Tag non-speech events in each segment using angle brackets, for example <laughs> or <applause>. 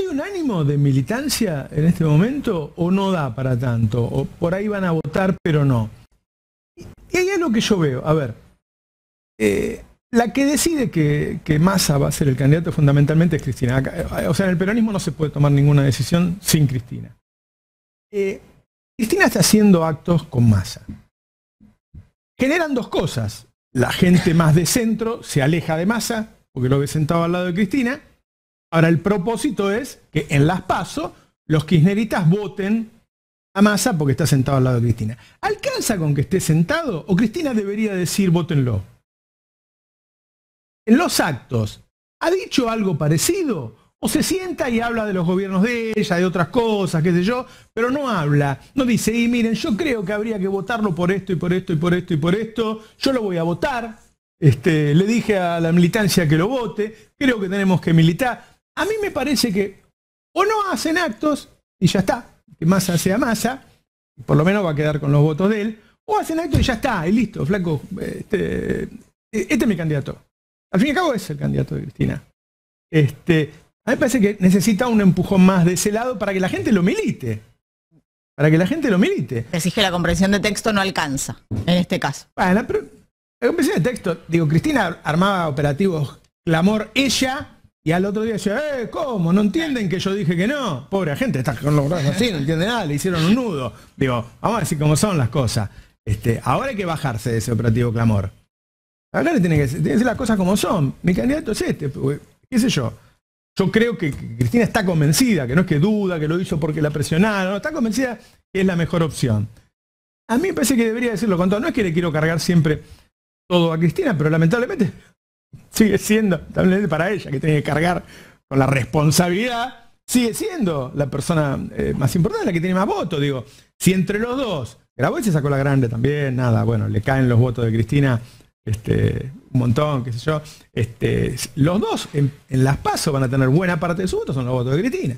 ¿Hay un ánimo de militancia en este momento o no da para tanto? O por ahí van a votar, pero no. Y ahí es lo que yo veo. A ver, eh, la que decide que, que, Massa va a ser el candidato fundamentalmente es Cristina. Eh, o sea, en el peronismo no se puede tomar ninguna decisión sin Cristina. Eh, Cristina está haciendo actos con Massa. Generan dos cosas. La gente más de centro se aleja de Massa, porque lo ve sentado al lado de Cristina, Ahora, el propósito es que en las pasos los kirchneristas voten a Massa porque está sentado al lado de Cristina. ¿Alcanza con que esté sentado o Cristina debería decir votenlo? En los actos, ¿ha dicho algo parecido? O se sienta y habla de los gobiernos de ella, de otras cosas, qué sé yo, pero no habla, no dice, y miren, yo creo que habría que votarlo por esto y por esto y por esto y por esto, yo lo voy a votar, este, le dije a la militancia que lo vote, creo que tenemos que militar. A mí me parece que o no hacen actos y ya está, que masa sea masa, por lo menos va a quedar con los votos de él, o hacen actos y ya está, y listo, flaco, este, este, es mi candidato. Al fin y al cabo es el candidato de Cristina. Este, a mí me parece que necesita un empujón más de ese lado para que la gente lo milite. Para que la gente lo milite. Exige que la comprensión de texto no alcanza, en este caso. Bueno, la comprensión de texto, digo, Cristina armaba operativos clamor ella y al otro día decía, eh, ¿cómo? ¿No entienden que yo dije que no? Pobre gente, está con los brazos así, no entiende nada, le hicieron un nudo. Digo, vamos a decir cómo son las cosas. Este, ahora hay que bajarse de ese operativo clamor. Ahora le tiene que, decir las cosas como son. Mi candidato es este, pues, qué sé yo. Yo creo que Cristina está convencida, que no es que duda, que lo hizo porque la presionaron, está convencida que es la mejor opción. A mí me parece que debería decirlo con todo. No es que le quiero cargar siempre todo a Cristina, pero lamentablemente sigue siendo, también para ella, que tiene que cargar con la responsabilidad, sigue siendo la persona eh, más importante, la que tiene más votos, digo. Si entre los dos, Grabois se sacó la grande también, nada, bueno, le caen los votos de Cristina este, un montón, qué sé yo. Este, los dos en, las pasos van a tener buena parte de sus votos, son los votos de Cristina.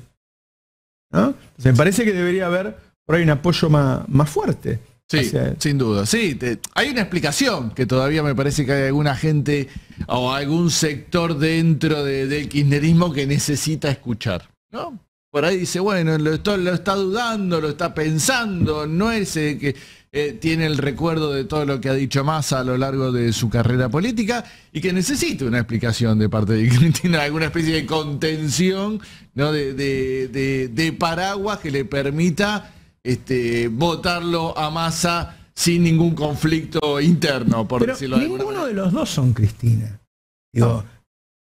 ¿no? me parece que debería haber por ahí un apoyo más fuerte. Sí, sin duda. Sí, hay una explicación que todavía me parece que hay alguna gente o algún sector dentro del kirchnerismo que necesita escuchar, ¿no? Por ahí dice, bueno, lo, está dudando, lo está pensando, no es eh, que eh, tiene el recuerdo de todo lo que ha dicho Massa a lo largo de su carrera política y que necesita una explicación de parte de Cristina, <laughs> alguna especie de contención, ¿no? de paraguas que le permita este, votarlo a Massa sin ningún conflicto interno, por decirlo de alguna Ninguno de los dos son Cristina. Digo,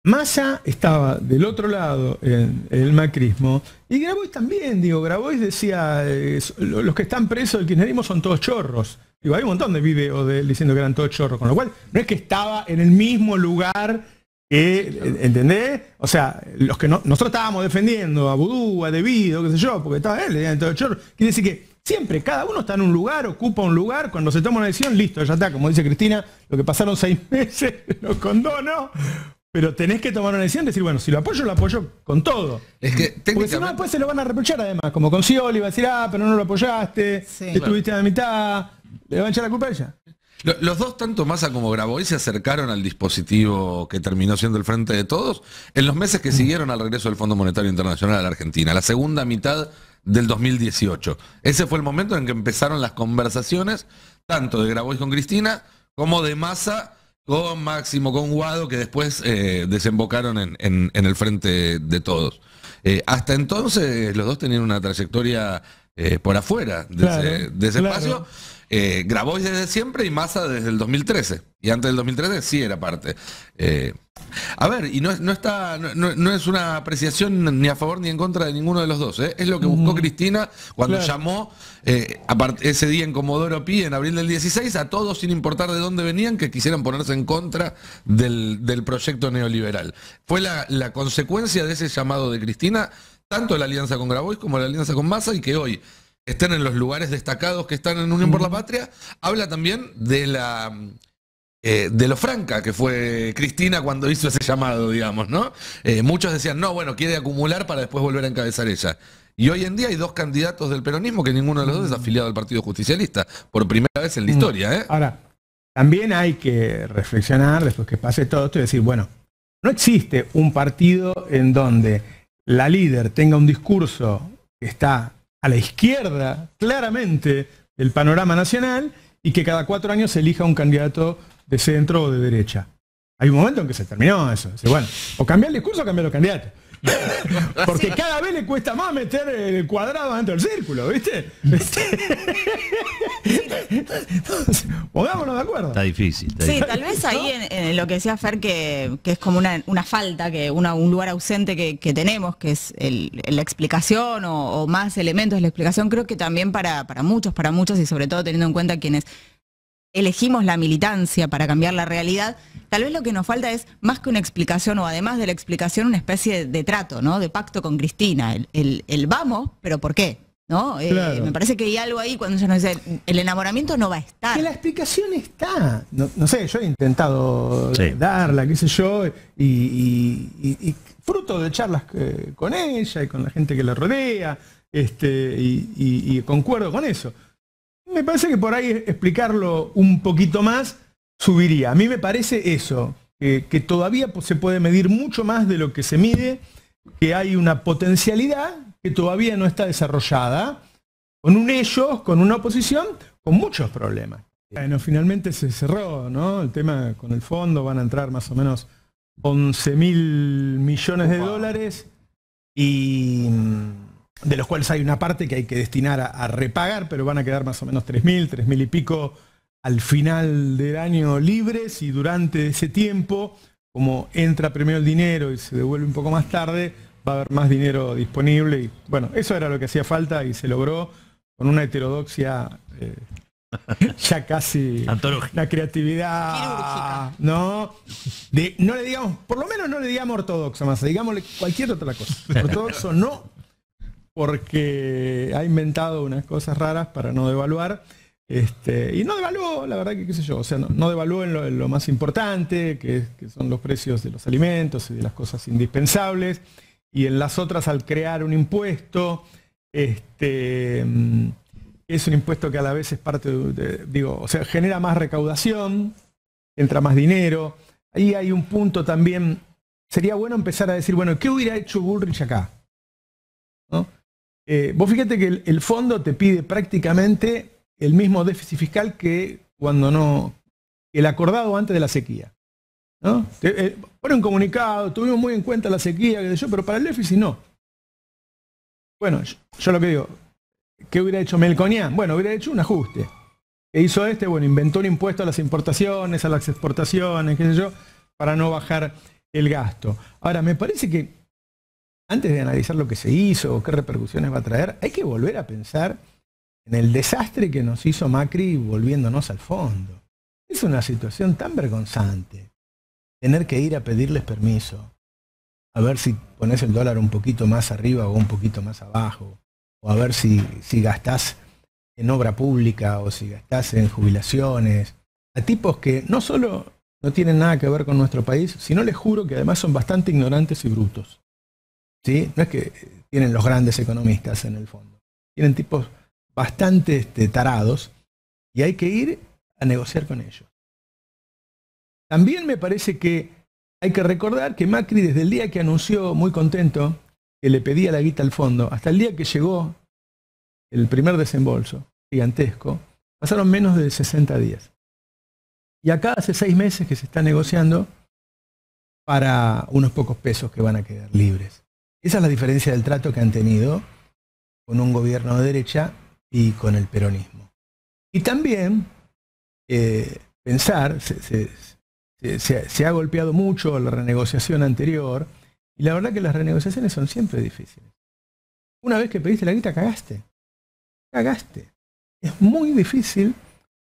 Massa estaba del otro lado en el macrismo y Grabois también, digo, Grabois decía, eh, los que están presos del kirchnerismo son todos chorros. Digo, hay un montón de videos de él diciendo que eran todos chorros, con lo cual no es que estaba en el mismo lugar que, eh, ¿entendés? O sea, los que no, nosotros estábamos defendiendo a Vudú, a Debido, qué sé yo, porque estaba él, eh, el Quiere decir que siempre, cada uno está en un lugar, ocupa un lugar, cuando se toma una decisión, listo, ya está, como dice Cristina, lo que pasaron seis <laughs> meses, lo condono, pero tenés que tomar una decisión decir, bueno, si lo apoyo, lo apoyo con todo. Es que, Porque si no, después se lo van a reprochar además, como con Scioli, va a decir, ah, pero no lo apoyaste, estuviste a la mitad, le van a echar la culpa a ella. Los dos, tanto Massa como Grabois, se acercaron al dispositivo que terminó siendo el frente de todos en los meses que siguieron al regreso del Fondo Monetario Internacional a la Argentina, la segunda mitad del 2018. Ese fue el momento en que empezaron las conversaciones, tanto de Grabois con Cristina como de Massa con Máximo, con Guado, que después eh, desembocaron en, el frente de todos. Eh, hasta entonces los dos tenían una trayectoria eh, por afuera de ese, espacio. Eh, desde siempre y Massa desde el 2013. Y antes del 2013 sí era parte. Eh, a ver, y no, está, no, es una apreciación ni a favor ni en contra de ninguno de los dos. ¿eh? Es lo que buscó mm. Cristina cuando llamó ese día en Comodoro Pi, en abril del 16, a todos, sin importar de dónde venían, que quisieran ponerse en contra del, proyecto neoliberal. Fue la, la consecuencia de ese llamado de Cristina tanto la alianza con Grabois como la alianza con Massa y que hoy estén en los lugares destacados que están en Unión por la Patria, habla también de la eh, de lo franca que fue Cristina cuando hizo ese llamado, digamos, ¿no? Eh, muchos decían, no, bueno, quiere acumular para después volver a encabezar ella. Y hoy en día hay dos candidatos del peronismo que ninguno de los dos es afiliado al Partido Justicialista, por primera vez en la mm. historia. ¿eh? Ahora, también hay que reflexionar después que pase todo esto y decir, bueno, no existe un partido en donde la líder tenga un discurso que está a la izquierda claramente del panorama nacional y que cada cuatro años se elija un candidato de centro o de derecha. Hay un momento en que se terminó eso. Bueno, o cambia el discurso o cambia los candidatos. <laughs> Porque cada vez le cuesta más meter el cuadrado dentro del círculo, ¿viste? Este, <laughs> Pongámonos de acuerdo. Está difícil. sí, tal vez ahí en, lo que decía Fer, que, es como una, falta, que un lugar ausente que, tenemos, que es la explicación o, más elementos de la explicación, creo que también para, para muchos, para muchos, y sobre todo teniendo en cuenta quienes elegimos la militancia para cambiar la realidad, tal vez lo que nos falta es más que una explicación o además de la explicación una especie de, trato, De pacto con Cristina, el, vamos, pero ¿por qué? ¿No? Eh, me parece que hay algo ahí cuando ella nos dice, el enamoramiento no va a estar. Que la explicación está. No, sé, yo he intentado darla, qué sé yo, y, fruto de charlas eh, con ella y con la gente que la rodea, este, y concuerdo con eso. Me parece que por ahí explicarlo un poquito más subiría. A mí me parece eso, que todavía se puede medir mucho más de lo que se mide, que hay una potencialidad que todavía no está desarrollada, con un ellos, con una oposición, con muchos problemas. Bueno, finalmente se cerró, ¿no? El tema con el fondo, van a entrar más o menos 11 mil millones de dólares y mm, de los cuales hay una parte que hay que destinar a, repagar, pero van a quedar más o menos 3.000, 3.000 y pico al final del año libres y durante ese tiempo, como entra primero el dinero y se devuelve un poco más tarde, va a haber más dinero disponible. Y bueno, eso era lo que hacía falta y se logró con una heterodoxia eh, <laughs> ya casi la creatividad no de, no le digamos por lo menos no le digamos ortodoxa más digámosle cualquier otra cosa <laughs> ortodoxo no porque ha inventado unas cosas raras para no devaluar. Este, y no devaluó, la verdad que qué sé yo, o sea, no, no devaluó en lo, más importante, que, son los precios de los alimentos y de las cosas indispensables, y en las otras al crear un impuesto, este, mm, es un impuesto que a la vez es parte digo, o sea, genera más recaudación, entra más dinero, ahí hay un punto también, sería bueno empezar a decir, bueno, ¿qué hubiera hecho Bullrich acá? ¿No? Eh, vos fíjate que el, fondo te pide prácticamente el mismo déficit fiscal que cuando no, el acordado antes de la sequía. ¿no? fueron eh, tuvimos muy en cuenta la sequía, pero para el déficit no. Bueno, yo, lo que digo, ¿qué hubiera hecho Melconian? Bueno, hubiera hecho un ajuste. ¿Qué hizo este? Bueno, inventó un impuesto a las importaciones, a las exportaciones, qué sé yo, para no bajar el gasto. Ahora, me parece que antes de analizar lo que se hizo o qué repercusiones va a traer, hay que volver a pensar en el desastre que nos hizo Macri volviéndonos al fondo. Es una situación tan vergonzante tener que ir a pedirles permiso, a ver si pones el dólar un poquito más arriba o un poquito más abajo, o a ver si, si gastás en obra pública o si gastás en jubilaciones, a tipos que no solo no tienen nada que ver con nuestro país, sino les juro que además son bastante ignorantes y brutos. No es que tienen los grandes economistas en el fondo. Tienen tipos bastante este, tarados y hay que ir a negociar con ellos. También me parece que hay que recordar que Macri desde el día que anunció muy contento que le pedía la guita al fondo, hasta el día que llegó el primer desembolso gigantesco, pasaron menos de 60 días. Y acá hace seis meses que se está negociando para unos pocos pesos que van a quedar libres. Esa es la diferencia del trato que han tenido con un gobierno de derecha y con el peronismo. Y también eh, pensar, se, se, ha golpeado mucho la renegociación anterior, y la verdad que las renegociaciones son siempre difíciles. Una vez que pediste la guita, cagaste. Cagaste. Es muy difícil,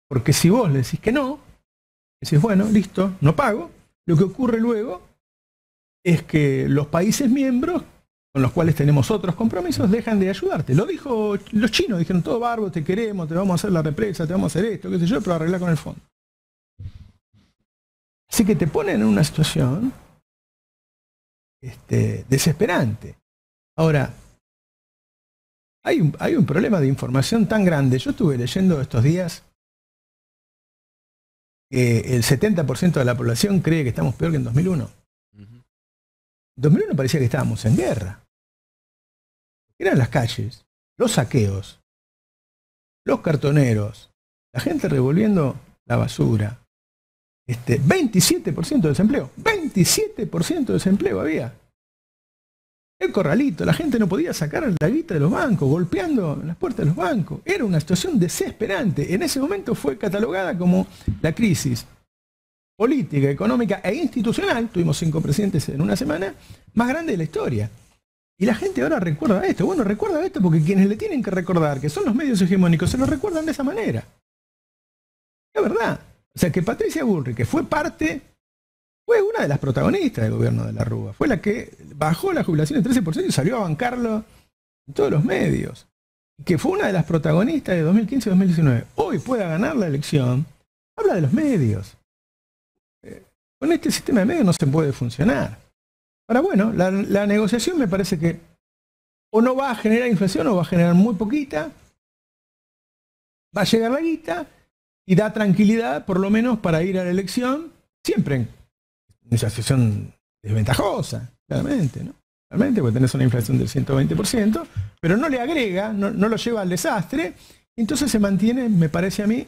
porque si vos le decís que no, decís, bueno, listo, no pago, lo que ocurre luego es que los países miembros con los cuales tenemos otros compromisos, dejan de ayudarte. Lo dijo los chinos, dijeron todo barbo, te queremos, te vamos a hacer la represa, te vamos a hacer esto, qué sé yo, pero arreglar con el fondo. Así que te ponen en una situación este, desesperante. Ahora, hay un, problema de información tan grande. Yo estuve leyendo estos días que el 70% de la población cree que estamos peor que en 2001. 2001 parecía que estábamos en guerra eran las calles, los saqueos, los cartoneros, la gente revolviendo la basura. Este, 27% de desempleo, 27% de desempleo había. El corralito, la gente no podía sacar la guita de los bancos, golpeando las puertas de los bancos. Era una situación desesperante. En ese momento fue catalogada como la crisis política, económica e institucional, tuvimos cinco presidentes en una semana, más grande de la historia. Y la gente ahora recuerda esto. Bueno, recuerda esto porque quienes le tienen que recordar, que son los medios hegemónicos, se lo recuerdan de esa manera. La verdad. O sea, que Patricia Burri, que fue parte, fue una de las protagonistas del gobierno de la Rúa. Fue la que bajó la jubilación del 13% y salió a bancarlo en todos los medios. Que fue una de las protagonistas de 2015-2019. Hoy pueda ganar la elección. Habla de los medios. Eh, con este sistema de medios no se puede funcionar. Ahora, bueno, la, negociación me parece que o no va a generar inflación o va a generar muy poquita, va a llegar la guita y da tranquilidad, por lo menos, para ir a la elección, siempre en esa situación desventajosa, claramente, ¿no? Realmente, porque tenés una inflación del 120%, pero no le agrega, no, lo lleva al desastre, entonces se mantiene, me parece a mí,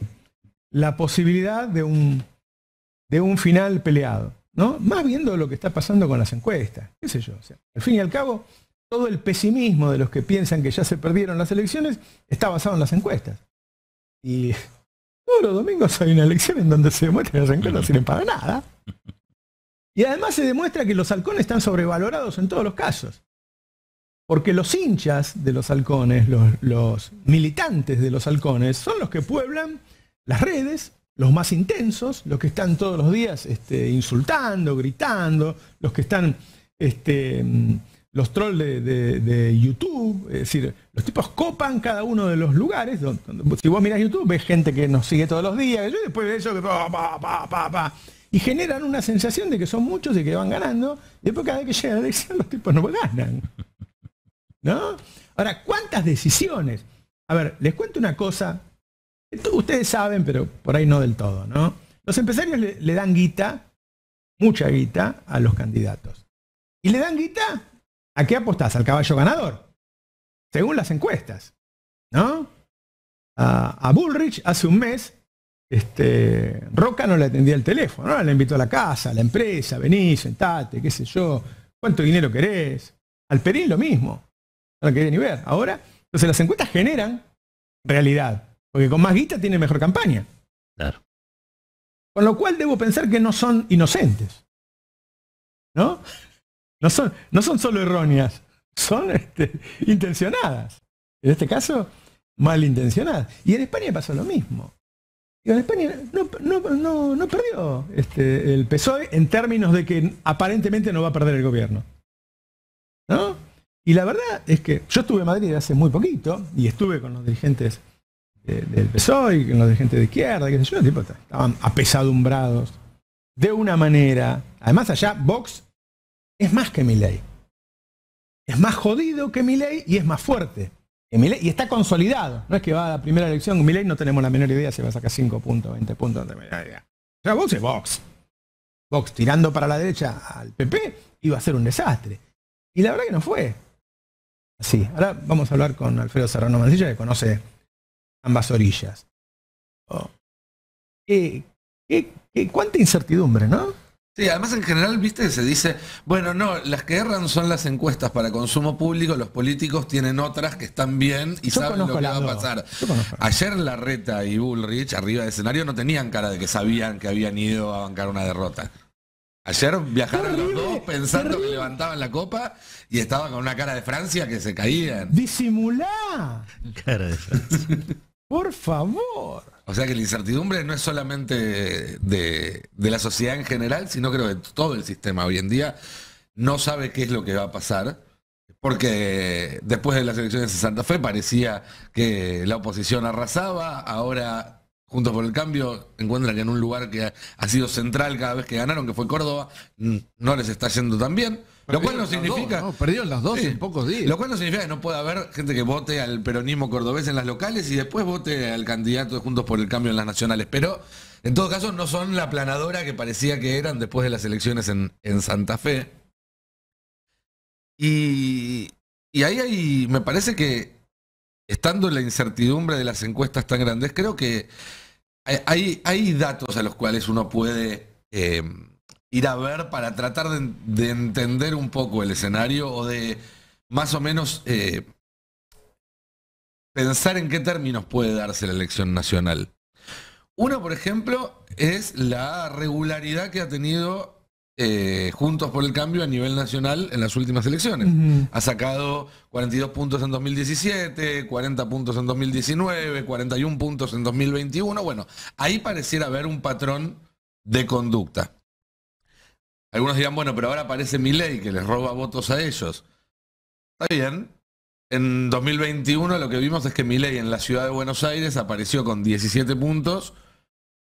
la posibilidad de un final peleado. Más viendo lo que está pasando con las encuestas, qué sé yo. al fin y al cabo, todo el pesimismo de los que piensan que ya se perdieron las elecciones está basado en las encuestas. Y todos los domingos hay una elección en donde se demuestra que las encuestas no sirven para nada. Y además se demuestra que los halcones están sobrevalorados en todos los casos. Porque los hinchas de los halcones, los militantes de los halcones, son los que pueblan las redes los más intensos, los que están todos los días este, insultando, gritando, los que están este, mm, los trolls de, YouTube, es decir, los tipos copan cada uno de los lugares. si vos mirás YouTube, ves gente que nos sigue todos los días, y después de eso que pa, pa, pa, y generan una sensación de que son muchos y que van ganando, y después cada vez que llega la elección los tipos no ganan. ¿No? Ahora, ¿cuántas decisiones? A ver, les cuento una cosa Ustedes saben, pero por ahí no del todo, ¿no? Los empresarios le, dan guita, mucha guita, a los candidatos. ¿Y le dan guita? ¿A qué apostás? ¿Al caballo ganador? Según las encuestas, ¿no? A, Bullrich hace un mes, este, Roca no le atendía el teléfono, ¿no? le invitó a la casa, a la empresa, vení, sentate, qué sé yo, cuánto dinero querés. Al Perín lo mismo, no lo quería ni ver. Ahora, entonces las encuestas generan realidad. Porque con más guita tiene mejor campaña. Claro. Con lo cual debo pensar que no son inocentes. ¿No? No son, no son solo erróneas, son este, intencionadas. En este caso, mal intencionadas. Y en España pasó lo mismo. Y en España no, no, perdió este, el PSOE en términos de que aparentemente no va a perder el gobierno. ¿No? Y la verdad es que yo estuve en Madrid hace muy poquito y estuve con los dirigentes de, del PSOE, con los de gente de izquierda, que sé yo, estaban apesadumbrados. De una manera. Además, allá Vox es más que ley Es más jodido que ley y es más fuerte. Que Milley, y está consolidado. No es que va a la primera elección con no tenemos la menor idea si va a sacar 5 puntos, 20 puntos, O sea, Vox es Vox. Vox tirando para la derecha al PP iba a ser un desastre. Y la verdad que no fue así. Ahora vamos a hablar con Alfredo Serrano Mancilla, que conoce ambas orillas. Oh. ¿Qué, cuánta incertidumbre, ¿no? Sí, además en general, viste se dice, bueno, no, las que erran son las encuestas para consumo público, los políticos tienen otras que están bien y saben lo que va a pasar. Ayer Larreta y Bullrich, arriba de escenario, no tenían cara de que sabían que habían ido a bancar una derrota. Ayer viajaron los dos pensando que levantaban la copa y estaban con una cara de Francia que se caían. ¡Disimulá! Cara de Francia. <laughs> Por favor. O sea que la incertidumbre no es solamente de, la sociedad en general, sino creo que todo el sistema hoy en día no sabe qué es lo que va a pasar, porque después de las elecciones de Santa Fe parecía que la oposición arrasaba, ahora junto por el Cambio encuentran que en un lugar que ha sido central cada vez que ganaron, que fue Córdoba, no les está yendo tan bien. Lo cual no significa. las dos en pocos días. Lo cual no significa que no pueda haber gente que vote al peronismo cordobés en las locales y después vote al candidato de Juntos por el Cambio en las nacionales. Pero, en todo caso, no son la planadora que parecía que eran después de las elecciones en, en Santa Fe. Y, y ahí me parece que, estando en la incertidumbre de las encuestas tan grandes, creo que hay, hay datos a los cuales uno puede eh, ir a ver para tratar de, entender un poco el escenario o de más o menos eh, pensar en qué términos puede darse la elección nacional. Uno, por ejemplo, es la regularidad que ha tenido eh, Juntos por el Cambio a nivel nacional en las últimas elecciones. Ha sacado 42 puntos en 2017, 40 puntos en 2019, 41 puntos en 2021. Bueno, ahí pareciera haber un patrón de conducta. Algunos dirán, bueno, pero ahora aparece Milei, que les roba votos a ellos. Está bien. En 2021 lo que vimos es que Milei en la ciudad de Buenos Aires apareció con 17 puntos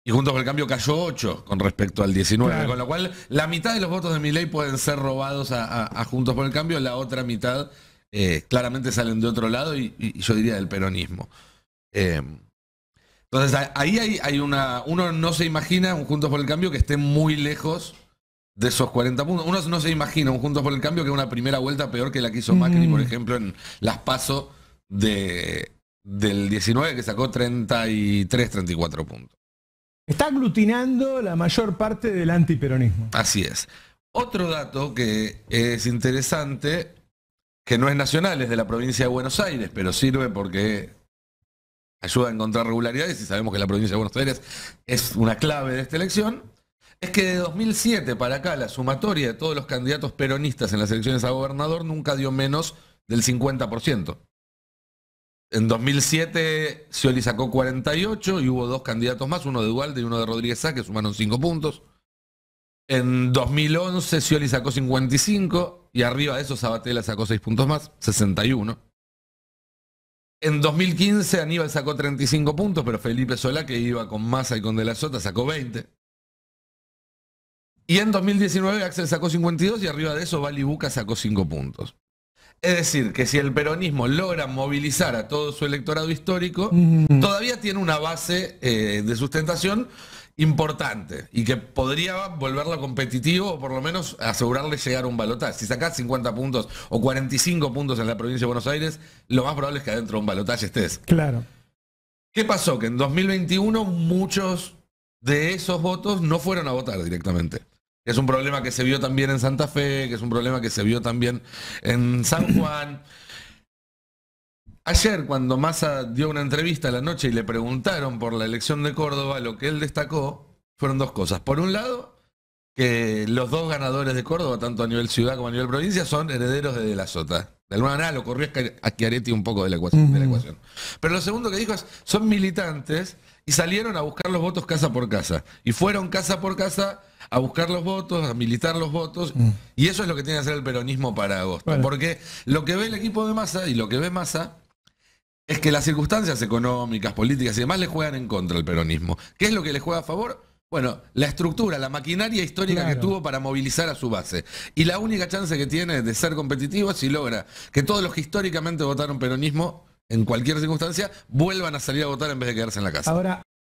y Juntos por el Cambio cayó 8 con respecto al 19. Con lo cual, la mitad de los votos de Milei pueden ser robados a, Juntos por el Cambio, la otra mitad eh, claramente salen de otro lado y, yo diría del peronismo. Em, entonces, ahí hay, hay, una. Uno no se imagina un Juntos por el Cambio que esté muy lejos de esos 40 puntos. Uno no se imagina un Juntos por el Cambio que una primera vuelta peor que la que hizo Macri, por mm. ejemplo, en las PASO de, del 19, que sacó 33, 34 puntos. Está aglutinando la mayor parte del antiperonismo. Así es. Otro dato que es interesante, que no es nacional, es de la provincia de Buenos Aires, pero sirve porque ayuda a encontrar regularidades y sabemos que la provincia de Buenos Aires es una clave de esta elección. Es que de 2007 para acá la sumatoria de todos los candidatos peronistas en las elecciones a gobernador nunca dio menos del 50%. En 2007 Scioli sacó 48 y hubo dos candidatos más, uno de Dualde y uno de Rodríguez Sá, que sumaron 5 puntos. En 2011 Scioli sacó 55 y arriba de eso Sabatella sacó 6 puntos más, 61. En 2015 Aníbal sacó 35 puntos, pero Felipe Solá, que iba con Massa y con De la Sota, sacó 20. Y en 2019 Axel sacó 52 y arriba de eso Vali Buca sacó 5 puntos. Es decir, que si el peronismo logra movilizar a todo su electorado histórico, todavía tiene una base eh, de sustentación importante y que podría volverlo competitivo o por lo menos asegurarle llegar a un balotaje. Si sacas 50 puntos o 45 puntos en la provincia de Buenos Aires, lo más probable es que adentro de un balotaje estés. Claro. ¿Qué pasó? Que en 2021 muchos de esos votos no fueron a votar directamente que es un problema que se vio también en Santa Fe, que es un problema que se vio también en San Juan. Ayer, cuando Massa dio una entrevista la noche y le preguntaron por la elección de Córdoba, lo que él destacó fueron dos cosas. Por un lado, que los dos ganadores de Córdoba, tanto a nivel ciudad como a nivel provincia, son herederos de De La Sota. De alguna manera lo corrió a Chiaretti un poco de la, ecuación, de la ecuación. Pero lo segundo que dijo es, son militantes y salieron a buscar los votos casa por casa. Y fueron casa por casa a buscar los votos, a militar los votos. Mm. Y eso es lo que tiene que hacer el peronismo para agosto. Porque lo que ve el equipo de Massa y lo que ve Massa es que las circunstancias económicas, políticas y demás le juegan en contra al peronismo. ¿Qué es lo que le juega a favor? Bueno, la estructura, la maquinaria histórica que tuvo para movilizar a su base. Y la única chance que tiene de ser competitivo es si logra que todos los que históricamente votaron peronismo, en cualquier circunstancia, vuelvan a salir a votar en vez de quedarse en la casa.